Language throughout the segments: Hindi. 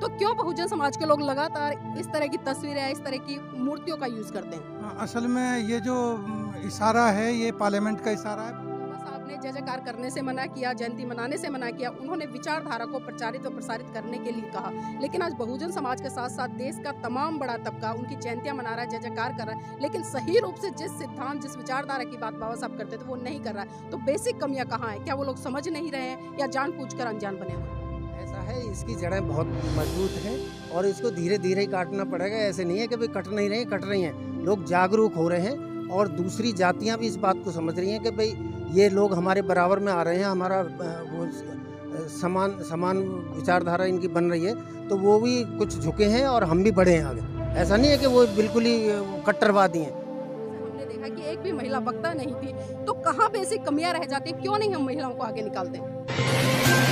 तो क्यों बहुजन समाज के लोग लगातार इस तरह की तस्वीरें इस तरह की मूर्तियों का यूज करते हैं हाँ, असल में ये जो इशारा है ये पार्लियामेंट का इशारा है ने जय जयकार करने से मना किया जयंती मनाने से मना किया उन्होंने विचारधारा को प्रचारित और प्रसारित करने के लिए कहा लेकिन आज बहुजन समाज के साथ साथ देश का तमाम बड़ा तबका उनकी जयंतियां मना रहा है जय जयकार कर रहा है लेकिन सही रूप से जिस सिद्धांत जिस विचारधारा की बात बाबा साहब करते थे वो नहीं कर रहा है तो बेसिक कमियाँ कहाँ है क्या वो लोग समझ नहीं रहे हैं या जान कर अनजान बने हुए है इसकी जड़ें बहुत मजबूत हैं और इसको धीरे धीरे ही काटना पड़ेगा ऐसे नहीं है कि भाई कट नहीं रहे कट रही हैं लोग जागरूक हो रहे हैं और दूसरी जातियाँ भी इस बात को समझ रही हैं कि भाई ये लोग हमारे बराबर में आ रहे हैं हमारा वो समान समान विचारधारा इनकी बन रही है तो वो भी कुछ झुके हैं और हम भी बढ़े हैं आगे ऐसा नहीं है कि वो बिल्कुल ही कट्टरवादी हैं हमने देखा कि एक भी महिला वक्ता नहीं थी तो कहाँ पे ऐसी कमियाँ रह जाती क्यों नहीं हम महिलाओं को आगे निकालते हैं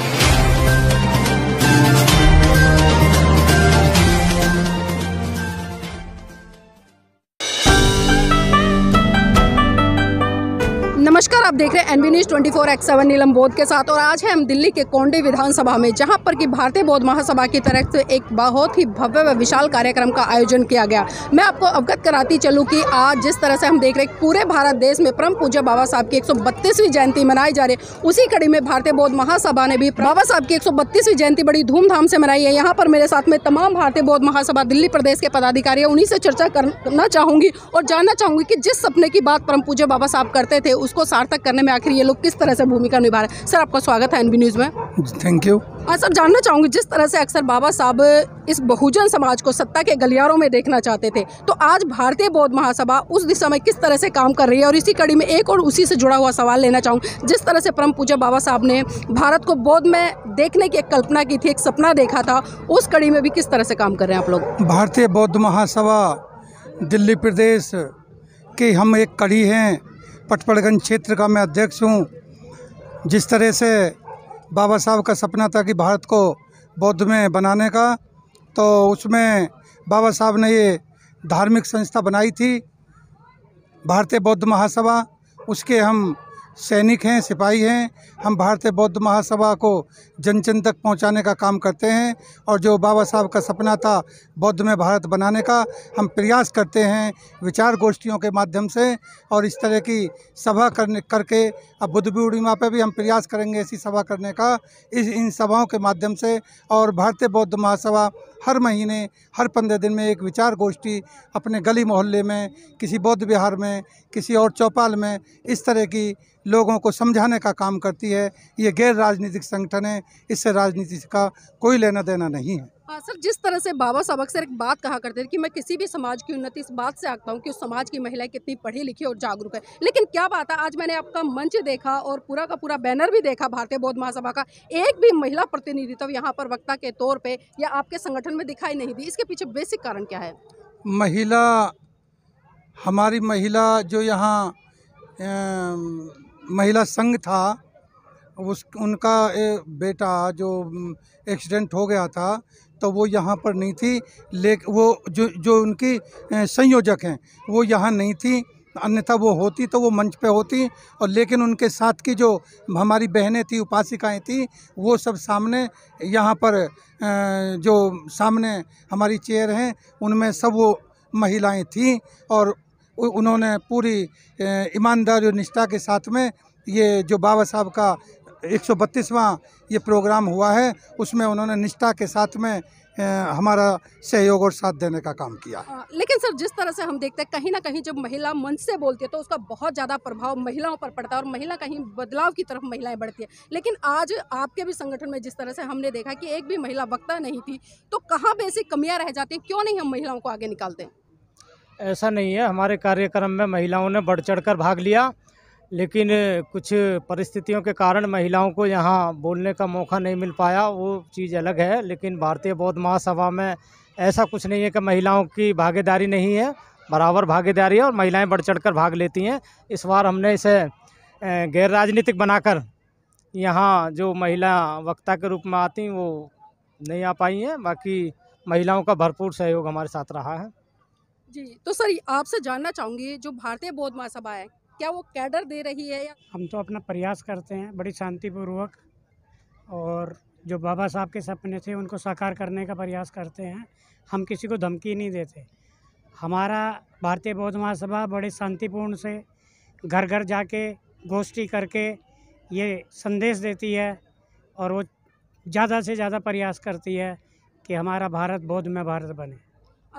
देख रहे हैं NB news twenty four X seven Neelam Bodh के साथ और आज है हम दिल्ली के कोंडे विधानसभा में जहां पर कि भारतीय बोध महासभा की तरफ से एक बहुत ही भव्य व विशाल कार्यक्रम का आयोजन किया गया मैं आपको अवगत कराती चलूं कि आज जिस तरह से हम देख रहे हैं पूरे भारत देश में परम पूज्य बाबा साहब की एक जयंती मनाई जा रही है उसी कड़ी में भारतीय बौद्ध महासभा ने भी बाबा साहब की एक जयंती बड़ी धूमधाम से मनाई है यहाँ पर मेरे साथ में तमाम भारतीय बौद्ध महासभा दिल्ली प्रदेश के पदाधिकारी है उन्हीं से चर्चा करना चाहूँगी और जानना चाहूँगी कि जिस सपने की बात परम पूज्य बाबा साहब करते थे उसको सार्थक करने में आखिर ये लोग किस तरह से भूमिका निभा रहे हैं सर आपका स्वागत है एनबी न्यूज़ में थैंक यू हाँ सर जानना चाहूंगी जिस तरह से अक्सर बाबा साहब इस बहुजन समाज को सत्ता के गलियारों में देखना चाहते थे तो आज भारतीय बौद्ध महासभा उस दिशा में किस तरह से काम कर रही है और इसी कड़ी में एक और उसी से जुड़ा हुआ सवाल लेना चाहूँगी जिस तरह से परम पूज्य बाबा साहब ने भारत को बौद्ध में देखने की एक कल्पना की थी एक सपना देखा था उस कड़ी में भी किस तरह से काम कर रहे हैं आप लोग भारतीय बौद्ध महासभा दिल्ली प्रदेश की हम एक कड़ी हैं पटपड़गंज क्षेत्र का मैं अध्यक्ष हूँ जिस तरह से बाबा साहब का सपना था कि भारत को बौद्ध में बनाने का तो उसमें बाबा साहब ने ये धार्मिक संस्था बनाई थी भारतीय बौद्ध महासभा उसके हम सैनिक हैं सिपाही हैं हम भारतीय बौद्ध महासभा को जन जन तक पहुंचाने का काम करते हैं और जो बाबा साहब का सपना था बौद्ध में भारत बनाने का हम प्रयास करते हैं विचार गोष्ठियों के माध्यम से और इस तरह की सभा करने करके अब बुद्ध पूर्णिमा पर भी हम प्रयास करेंगे ऐसी सभा करने का इस इन सभाओं के माध्यम से और भारतीय बौद्ध महासभा हर महीने हर पंद्रह दिन में एक विचार गोष्ठी अपने गली मोहल्ले में किसी बौद्ध विहार में किसी और चौपाल में इस तरह की लोगों को समझाने का काम करती है ये गैर राजनीतिक संगठन है इससे राजनीति का कोई लेना देना नहीं है आ, हाँ, सर जिस तरह से बाबा साहब अक्सर एक बात कहा करते थे कि मैं किसी भी समाज की उन्नति इस बात से आता हूँ कि उस समाज की महिलाएं कितनी पढ़ी लिखी और जागरूक है लेकिन क्या बात है आज मैंने आपका मंच देखा और पूरा का पूरा बैनर भी देखा भारतीय बौद्ध महासभा का एक भी महिला प्रतिनिधित्व यहाँ पर वक्ता के तौर पर या आपके संगठन में दिखाई नहीं दी इसके पीछे बेसिक कारण क्या है महिला हमारी महिला जो यहाँ महिला संघ था उस उनका बेटा जो एक्सीडेंट हो गया था तो वो यहाँ पर नहीं थी ले वो जो जो उनकी संयोजक हैं वो यहाँ नहीं थी अन्यथा वो होती तो वो मंच पे होती और लेकिन उनके साथ की जो हमारी बहनें थी उपासिकाएँ थी वो सब सामने यहाँ पर जो सामने हमारी चेयर हैं उनमें सब वो महिलाएं थीं और उन्होंने पूरी ईमानदारी और निष्ठा के साथ में ये जो बाबा साहब का 132वां ये प्रोग्राम हुआ है उसमें उन्होंने निष्ठा के साथ में हमारा सहयोग और साथ देने का काम किया आ, लेकिन सर जिस तरह से हम देखते हैं कहीं ना कहीं जब महिला मंच से बोलती है तो उसका बहुत ज़्यादा प्रभाव महिलाओं पर पड़ता है और महिला कहीं बदलाव की तरफ महिलाएं बढ़ती है लेकिन आज आपके भी संगठन में जिस तरह से हमने देखा कि एक भी महिला वक्ता नहीं थी तो कहाँ पर ऐसी कमियाँ रह जाती हैं क्यों नहीं हम महिलाओं को आगे निकालते हैं ऐसा नहीं है हमारे कार्यक्रम में महिलाओं ने बढ़ चढ़ भाग लिया लेकिन कुछ परिस्थितियों के कारण महिलाओं को यहाँ बोलने का मौका नहीं मिल पाया वो चीज़ अलग है लेकिन भारतीय बौद्ध महासभा में ऐसा कुछ नहीं है कि महिलाओं की भागीदारी नहीं है बराबर भागीदारी है और महिलाएं बढ़ चढ़कर भाग लेती हैं इस बार हमने इसे गैर राजनीतिक बनाकर यहाँ जो महिला वक्ता के रूप में आती वो नहीं आ पाई हैं बाकी महिलाओं का भरपूर सहयोग हमारे साथ रहा है जी तो सर आपसे जानना चाहूँगी जो भारतीय बौद्ध महासभा है क्या वो कैडर दे रही है या हम तो अपना प्रयास करते हैं बड़ी शांतिपूर्वक और जो बाबा साहब के सपने थे उनको साकार करने का प्रयास करते हैं हम किसी को धमकी नहीं देते हमारा भारतीय बौद्ध महासभा बड़े शांतिपूर्ण से घर घर जाके गोष्ठी करके ये संदेश देती है और वो ज़्यादा से ज़्यादा प्रयास करती है कि हमारा भारत बौद्ध में भारत बने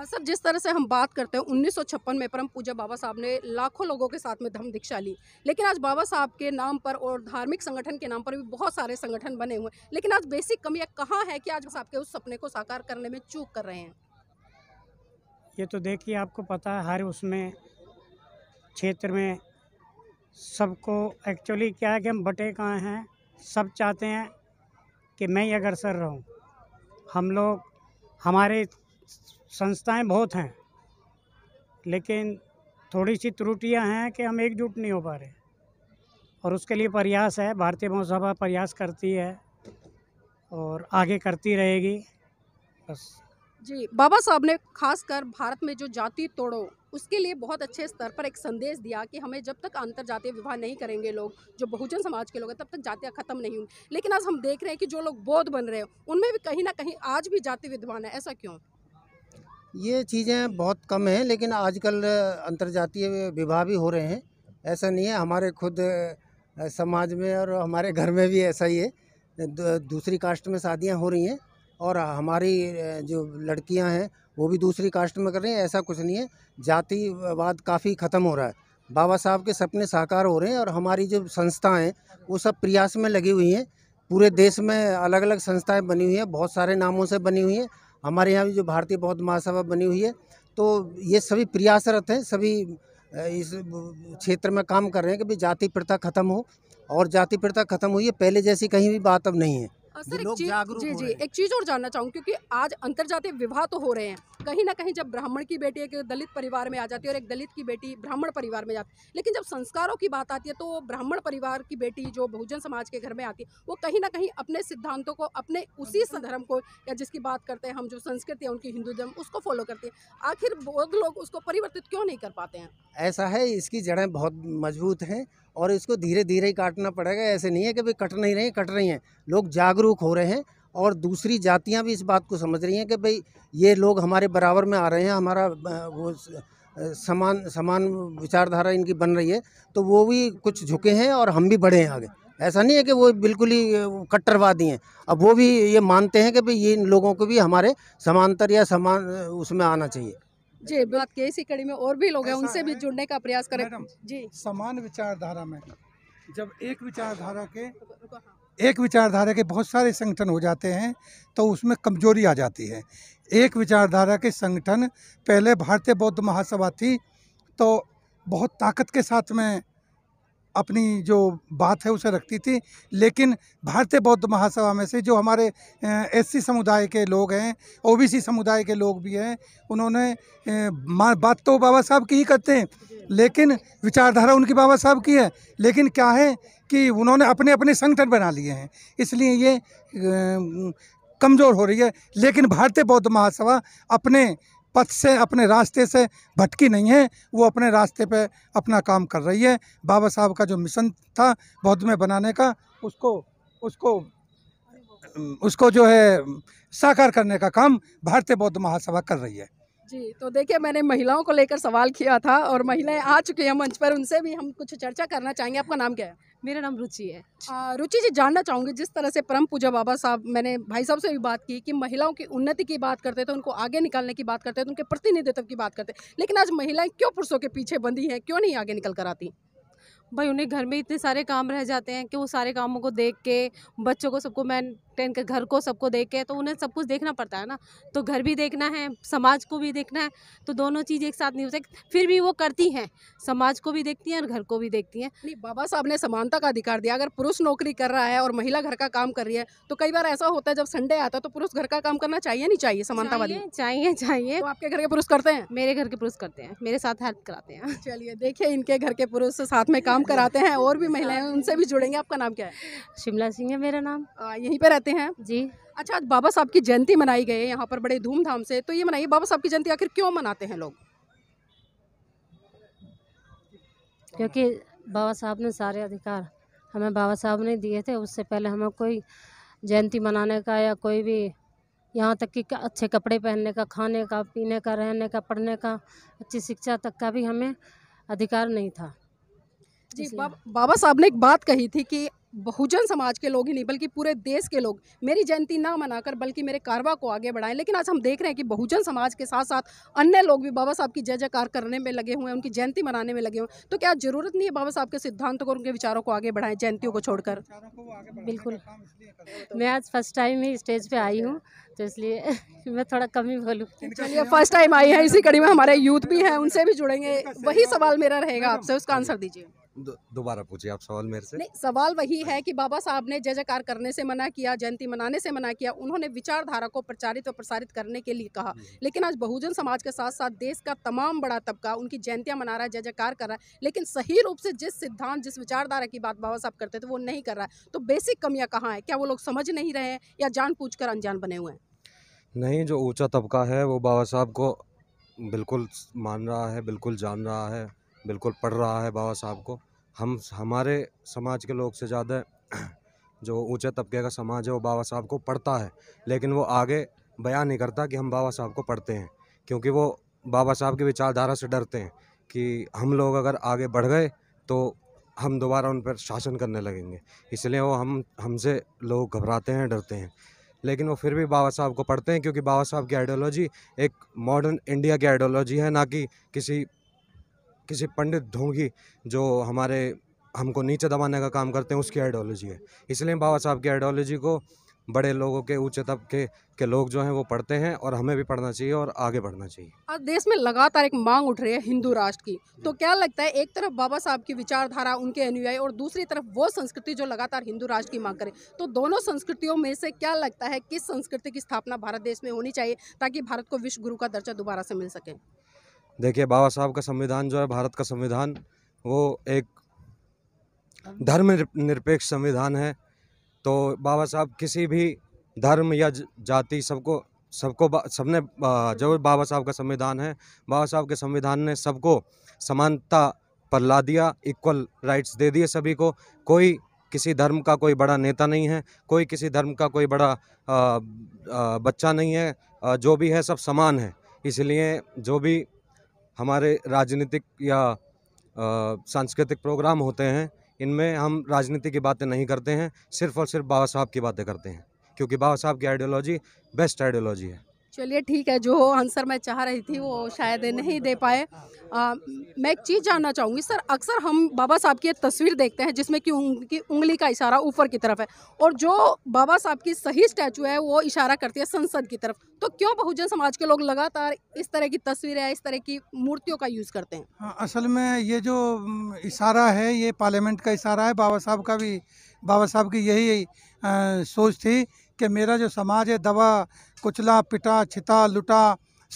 सर जिस तरह से हम बात करते हैं उन्नीस में परम पूजा बाबा साहब ने लाखों लोगों के साथ में धर्म दीक्षा ली लेकिन आज बाबा साहब के नाम पर और धार्मिक संगठन के नाम पर भी बहुत सारे संगठन बने हुए हैं लेकिन आज बेसिक कमियाँ कहाँ है कि आज साहब के उस सपने को साकार करने में चूक कर रहे हैं ये तो देखिए आपको पता है हर उसमें क्षेत्र में सबको एक्चुअली क्या है कि हम बटे कहाँ हैं सब चाहते हैं कि मैं ही अग्रसर रहूँ हम लोग हमारे संस्थाएं बहुत हैं लेकिन थोड़ी सी त्रुटियां हैं कि हम एकजुट नहीं हो पा रहे और उसके लिए प्रयास है भारतीय महासभा प्रयास करती है और आगे करती रहेगी बस जी बाबा साहब ने खासकर भारत में जो जाति तोड़ो उसके लिए बहुत अच्छे स्तर पर एक संदेश दिया कि हमें जब तक अंतर जातीय विवाह नहीं करेंगे लोग जो बहुजन समाज के लोग हैं तब तक जातियाँ खत्म नहीं होंगी लेकिन आज हम देख रहे हैं कि जो लोग बौद्ध बन रहे हैं उनमें भी कहीं ना कहीं आज भी जाति विद्वान है ऐसा क्यों ये चीज़ें बहुत कम हैं लेकिन आजकल जातीय विवाह भी हो रहे हैं ऐसा नहीं है हमारे खुद समाज में और हमारे घर में भी ऐसा ही है दूसरी कास्ट में शादियां हो रही हैं और हमारी जो लड़कियां हैं वो भी दूसरी कास्ट में कर रही हैं ऐसा कुछ नहीं है जातिवाद काफ़ी ख़त्म हो रहा है बाबा साहब के सपने साकार हो रहे हैं और हमारी जो संस्थाएँ हैं वो सब प्रयास में लगी हुई हैं पूरे देश में अलग अलग संस्थाएँ बनी हुई हैं बहुत सारे नामों से बनी हुई हैं हमारे यहाँ भी जो भारतीय बौद्ध महासभा बनी हुई है तो ये सभी प्रयासरत हैं सभी इस क्षेत्र में काम कर रहे हैं कि भाई जाति प्रथा खत्म हो और जाति प्रथा खत्म हुई है पहले जैसी कहीं भी बात अब नहीं है सर एक चीज जी जी एक चीज और जानना चाहूँ क्योंकि आज अंतर्जातीय विवाह तो हो रहे हैं कहीं ना कहीं जब ब्राह्मण की बेटी एक दलित परिवार में आ जाती है और एक दलित की बेटी ब्राह्मण परिवार में जाती है लेकिन जब संस्कारों की बात आती है तो ब्राह्मण परिवार की बेटी जो बहुजन समाज के घर में आती है वो कहीं ना कहीं अपने सिद्धांतों को अपने उसी धर्म को या जिसकी बात करते हैं हम जो संस्कृति है उनकी हिंदू धर्म उसको फॉलो करती है आखिर बौद्ध लोग उसको परिवर्तित क्यों नहीं कर पाते हैं ऐसा है इसकी जड़ें बहुत मजबूत हैं और इसको धीरे धीरे काटना पड़ेगा ऐसे नहीं है कि भाई कट नहीं रहे कट रही हैं लोग जागरूक हो रहे हैं और दूसरी जातियां भी इस बात को समझ रही हैं कि भाई ये लोग हमारे बराबर में आ रहे हैं हमारा वो समान समान विचारधारा इनकी बन रही है तो वो भी कुछ झुके हैं और हम भी बढ़े हैं आगे ऐसा नहीं है कि वो बिल्कुल ही कट्टरवादी हैं अब वो भी ये मानते हैं कि भाई इन लोगों को भी हमारे समांतर या समान उसमें आना चाहिए जी बात के इसी कड़ी में और भी लोग हैं उनसे भी जुड़ने का प्रयास करें जी समान विचारधारा में जब एक विचारधारा के एक विचारधारा के बहुत सारे संगठन हो जाते हैं तो उसमें कमजोरी आ जाती है एक विचारधारा के संगठन पहले भारतीय बौद्ध महासभा थी तो बहुत ताकत के साथ में अपनी जो बात है उसे रखती थी लेकिन भारतीय बौद्ध महासभा में से जो हमारे एससी समुदाय के लोग हैं ओबीसी समुदाय के लोग भी हैं उन्होंने बात तो बाबा साहब की ही करते हैं लेकिन विचारधारा उनकी बाबा साहब की है लेकिन क्या है कि उन्होंने अपने अपने संगठन बना लिए हैं इसलिए ये कमज़ोर हो रही है लेकिन भारतीय बौद्ध महासभा अपने पथ से अपने रास्ते से भटकी नहीं है वो अपने रास्ते पे अपना काम कर रही है बाबा साहब का जो मिशन था बौद्ध में बनाने का उसको उसको उसको जो है साकार करने का काम भारतीय बौद्ध महासभा कर रही है जी तो देखिए मैंने महिलाओं को लेकर सवाल किया था और महिलाएं आ चुकी हैं मंच पर उनसे भी हम कुछ चर्चा करना चाहेंगे आपका नाम क्या है मेरा नाम रुचि है रुचि जी जानना चाहूँगी जिस तरह से परम पूजा बाबा साहब मैंने भाई साहब से भी बात की कि महिलाओं की उन्नति की बात करते थे उनको आगे निकालने की बात करते थे उनके प्रतिनिधित्व की बात करते लेकिन आज महिलाएं क्यों पुरुषों के पीछे बंदी हैं क्यों नहीं आगे निकल कर आती भाई उन्हें घर में इतने सारे काम रह जाते हैं कि वो सारे कामों को देख के बच्चों को सबको मैं सकते हैं इनके घर को सबको देख के तो उन्हें सब कुछ देखना पड़ता है ना तो घर भी देखना है समाज को भी देखना है तो दोनों चीज़ एक साथ नहीं हो सकती फिर भी वो करती हैं समाज को भी देखती हैं और घर को भी देखती हैं नहीं बाबा साहब ने समानता का अधिकार दिया अगर पुरुष नौकरी कर रहा है और महिला घर का काम कर रही है तो कई बार ऐसा होता है जब संडे आता है तो पुरुष घर का काम करना चाहिए नहीं चाहिए वाली चाहिए चाहिए तो आपके घर के पुरुष करते हैं मेरे घर के पुरुष करते हैं मेरे साथ हेल्प कराते हैं चलिए देखिए इनके घर के पुरुष साथ में काम कराते हैं और भी महिलाएं उनसे भी जुड़ेंगे आपका नाम क्या है शिमला सिंह है मेरा नाम यहीं पर रहते हैं करते हैं जी अच्छा आज बाबा साहब की जयंती मनाई गई है यहाँ पर बड़े धूमधाम से तो ये मनाइए बाबा साहब की जयंती आखिर क्यों मनाते हैं लोग क्योंकि बाबा साहब ने सारे अधिकार हमें बाबा साहब ने दिए थे उससे पहले हमें कोई जयंती मनाने का या कोई भी यहाँ तक कि अच्छे कपड़े पहनने का खाने का पीने का रहने का पढ़ने का अच्छी शिक्षा तक का भी हमें अधिकार नहीं था जी बाबा साहब ने एक बात कही थी कि बहुजन समाज के लोग ही नहीं बल्कि पूरे देश के लोग मेरी जयंती ना मनाकर बल्कि मेरे कारवा को आगे बढ़ाएं लेकिन आज हम देख रहे हैं कि बहुजन समाज के साथ साथ अन्य लोग भी बाबा साहब की जय जयकार करने में लगे हुए हैं उनकी जयंती मनाने में लगे हुए हैं तो क्या जरूरत नहीं है बाबा साहब के सिद्धांतों को उनके विचारों को आगे बढ़ाएं जयंतियों को छोड़कर बिल्कुल मैं आज फर्स्ट टाइम ही स्टेज पर आई हूँ तो इसलिए मैं थोड़ा कम ही बोलूँ चलिए फर्स्ट टाइम आई है इसी कड़ी में हमारे यूथ भी हैं उनसे भी जुड़ेंगे वही सवाल मेरा रहेगा आपसे उसका आंसर दीजिए दोबारा पूछिए आप सवाल मेरे से नहीं सवाल वही है हाँ। कि बाबा साहब ने जय जयकार करने से मना किया जयंती मनाने से मना किया उन्होंने विचारधारा को प्रचारित और प्रसारित करने के लिए कहा हम्म। लेकिन आज बहुजन समाज के साथ साथ देश का तमाम बड़ा तबका उनकी जयंतियां मना रहा है जय जयकार कर रहा है लेकिन सही रूप से जिस सिद्धांत जिस विचारधारा की बात बाबा साहब करते थे वो नहीं कर रहा है तो बेसिक कमियाँ कहाँ हैं क्या वो लोग समझ नहीं रहे हैं या जान कर अनजान बने हुए हैं नहीं जो ऊँचा तबका है वो बाबा साहब को बिल्कुल मान रहा है बिल्कुल जान रहा है बिल्कुल पढ़ रहा है बाबा साहब को हम हमारे समाज के लोग से ज़्यादा जो ऊँचे तबके का समाज है वो बाबा साहब को पढ़ता है लेकिन वो आगे बयान नहीं करता कि हम बाबा साहब को पढ़ते हैं क्योंकि वो बाबा साहब की विचारधारा से डरते हैं कि हम लोग अगर आगे बढ़ गए तो हम दोबारा उन पर शासन करने लगेंगे इसलिए वो हम हमसे लोग घबराते हैं डरते हैं लेकिन वो फिर भी बाबा साहब को पढ़ते हैं क्योंकि बाबा साहब की आइडियोलॉजी एक मॉडर्न इंडिया की आइडियोलॉजी है ना कि किसी किसी पंडित ढोंगी जो हमारे हमको नीचे दबाने का काम करते हैं उसकी आइडियोलॉजी है इसलिए बाबा साहब की आइडियोलॉजी को बड़े लोगों के ऊंचे तबके के लोग जो हैं वो पढ़ते हैं और हमें भी पढ़ना चाहिए और आगे बढ़ना चाहिए आज देश में लगातार एक मांग उठ रही है हिंदू राष्ट्र की तो क्या लगता है एक तरफ बाबा साहब की विचारधारा उनके अनुयायी और दूसरी तरफ वो संस्कृति जो लगातार हिंदू राष्ट्र की मांग करे तो दोनों संस्कृतियों में से क्या लगता है किस संस्कृति की स्थापना भारत देश में होनी चाहिए ताकि भारत को विश्व गुरु का दर्जा दोबारा से मिल सके देखिए बाबा साहब का संविधान जो है भारत का संविधान वो एक धर्म निरपेक्ष संविधान है तो बाबा साहब किसी भी धर्म या जाति सबको सबको सबने जो बाबा साहब का संविधान है बाबा साहब के संविधान ने सबको समानता पर ला दिया इक्वल राइट्स दे दिए सभी को कोई किसी धर्म का कोई बड़ा नेता नहीं है कोई किसी धर्म का कोई बड़ा आ, आ, बच्चा नहीं है आ, जो भी है सब समान है इसलिए जो भी हमारे राजनीतिक या सांस्कृतिक प्रोग्राम होते हैं इनमें हम राजनीति की बातें नहीं करते हैं सिर्फ और सिर्फ बाबा साहब की बातें करते हैं क्योंकि बाबा साहब की आइडियोलॉजी बेस्ट आइडियोलॉजी है चलिए ठीक है जो आंसर मैं चाह रही थी वो शायद नहीं दे पाए आ, मैं एक चीज़ जानना चाहूँगी सर अक्सर हम बाबा साहब की एक तस्वीर देखते हैं जिसमें कि उनकी उंगली का इशारा ऊपर की तरफ है और जो बाबा साहब की सही स्टैचू है वो इशारा करती है संसद की तरफ तो क्यों बहुजन समाज के लोग लगातार इस तरह की तस्वीरें इस तरह की मूर्तियों का यूज़ करते हैं हाँ असल में ये जो इशारा है ये पार्लियामेंट का इशारा है बाबा साहब का भी बाबा साहब की यही सोच थी कि मेरा जो समाज है दबा कुचला पिटा छिता लुटा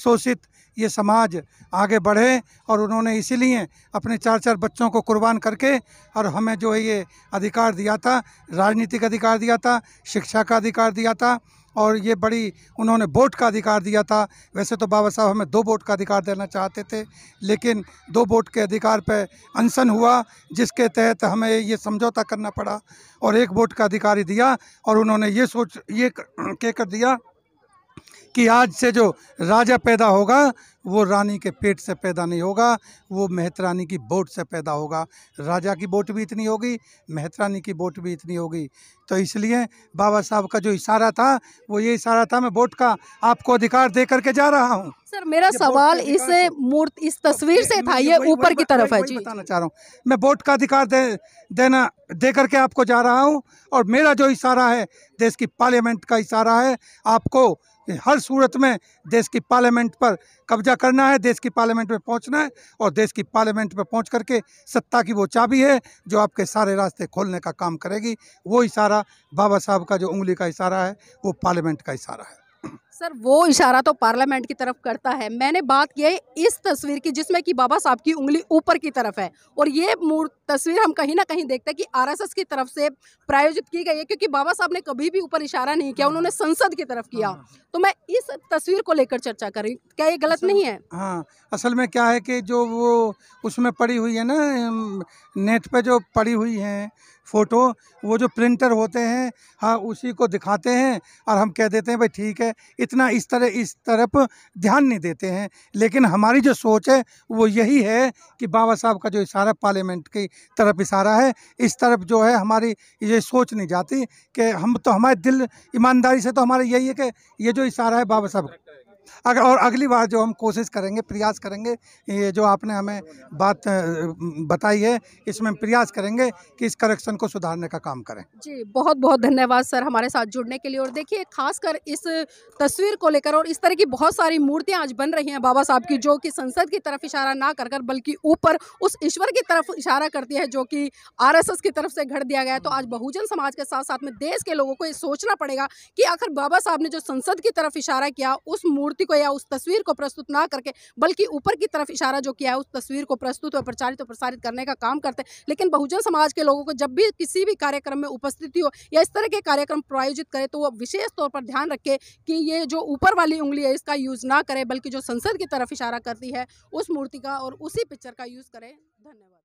शोषित ये समाज आगे बढ़े और उन्होंने इसीलिए अपने चार चार बच्चों को कुर्बान करके और हमें जो है ये अधिकार दिया था राजनीतिक अधिकार दिया था शिक्षा का अधिकार दिया था और ये बड़ी उन्होंने वोट का अधिकार दिया था वैसे तो बाबा साहब हमें दो वोट का अधिकार देना चाहते थे लेकिन दो वोट के अधिकार पर अनशन हुआ जिसके तहत हमें ये समझौता करना पड़ा और एक वोट का अधिकार ही दिया और उन्होंने ये सोच ये कह कर दिया कि आज से जो राजा पैदा होगा वो रानी के पेट से पैदा नहीं होगा वो मेहतरानी की बोट से पैदा होगा राजा की बोट भी इतनी होगी मेहतरानी की बोट भी इतनी होगी तो इसलिए बाबा साहब का जो इशारा था वो ये इशारा था मैं बोट का आपको अधिकार दे करके जा रहा हूँ सर मेरा सवाल इस मूर्त इस तस्वीर से था ये ऊपर की तरफ है जी बताना चाह रहा हूँ मैं बोट का अधिकार दे देना दे करके आपको जा रहा हूँ और मेरा जो इशारा है देश की पार्लियामेंट का इशारा है आपको हर सूरत में देश की पार्लियामेंट पर कब्जा करना है देश की पार्लियामेंट में पहुंचना है और देश की पार्लियामेंट में पहुंच करके सत्ता की वो चाबी है जो आपके सारे रास्ते खोलने का काम करेगी वो इशारा बाबा साहब का जो उंगली का इशारा है वो पार्लियामेंट का इशारा है सर वो इशारा तो पार्लियामेंट की तरफ करता है मैंने बात की है इस तस्वीर की जिसमें कि बाबा साहब की उंगली ऊपर की तरफ है और ये तस्वीर हम कहीं ना कहीं देखते हैं कि आरएसएस की तरफ से प्रायोजित की गई है क्योंकि बाबा साहब ने कभी भी ऊपर इशारा नहीं किया उन्होंने संसद की तरफ किया हाँ, हाँ। तो मैं इस तस्वीर को लेकर चर्चा कर रही क्या ये गलत नहीं है हाँ असल में क्या है कि जो वो उसमें पड़ी हुई है ना नेट पर जो पड़ी हुई है फ़ोटो वो जो प्रिंटर होते हैं हाँ उसी को दिखाते हैं और हम कह देते हैं भाई ठीक है इतना इस तरह इस तरफ ध्यान नहीं देते हैं लेकिन हमारी जो सोच है वो यही है कि बाबा साहब का जो इशारा पार्लियामेंट की तरफ इशारा है इस तरफ जो है हमारी ये सोच नहीं जाती कि हम तो हमारे दिल ईमानदारी से तो हमारा यही है कि ये जो इशारा है बाबा साहब अगर और अगली बार जो हम कोशिश करेंगे प्रयास करेंगे ये जो आपने हमें बात बताई है इसमें प्रयास करेंगे कि इस करेक्शन को सुधारने का काम करें जी बहुत बहुत धन्यवाद सर हमारे साथ जुड़ने के लिए और देखिए खासकर इस तस्वीर को लेकर और इस तरह की बहुत सारी मूर्तियां आज बन रही हैं बाबा साहब की जो कि संसद की तरफ इशारा ना कर कर बल्कि ऊपर उस ईश्वर की तरफ इशारा करती है जो कि आर की तरफ से घट दिया गया है तो आज बहुजन समाज के साथ साथ में देश के लोगों को ये सोचना पड़ेगा कि आखिर बाबा साहब ने जो संसद की तरफ इशारा किया उस मूर्ति मूर्ति को या उस तस्वीर को प्रस्तुत ना करके बल्कि ऊपर की तरफ इशारा जो किया है उस तस्वीर को प्रस्तुत और प्रचारित और प्रसारित करने का काम करते हैं लेकिन बहुजन समाज के लोगों को जब भी किसी भी कार्यक्रम में उपस्थिति हो या इस तरह के कार्यक्रम प्रायोजित करें तो वो विशेष तौर पर ध्यान रखे कि ये जो ऊपर वाली उंगली है इसका यूज़ ना करें बल्कि जो संसद की तरफ इशारा करती है उस मूर्ति का और उसी पिक्चर का यूज़ करें धन्यवाद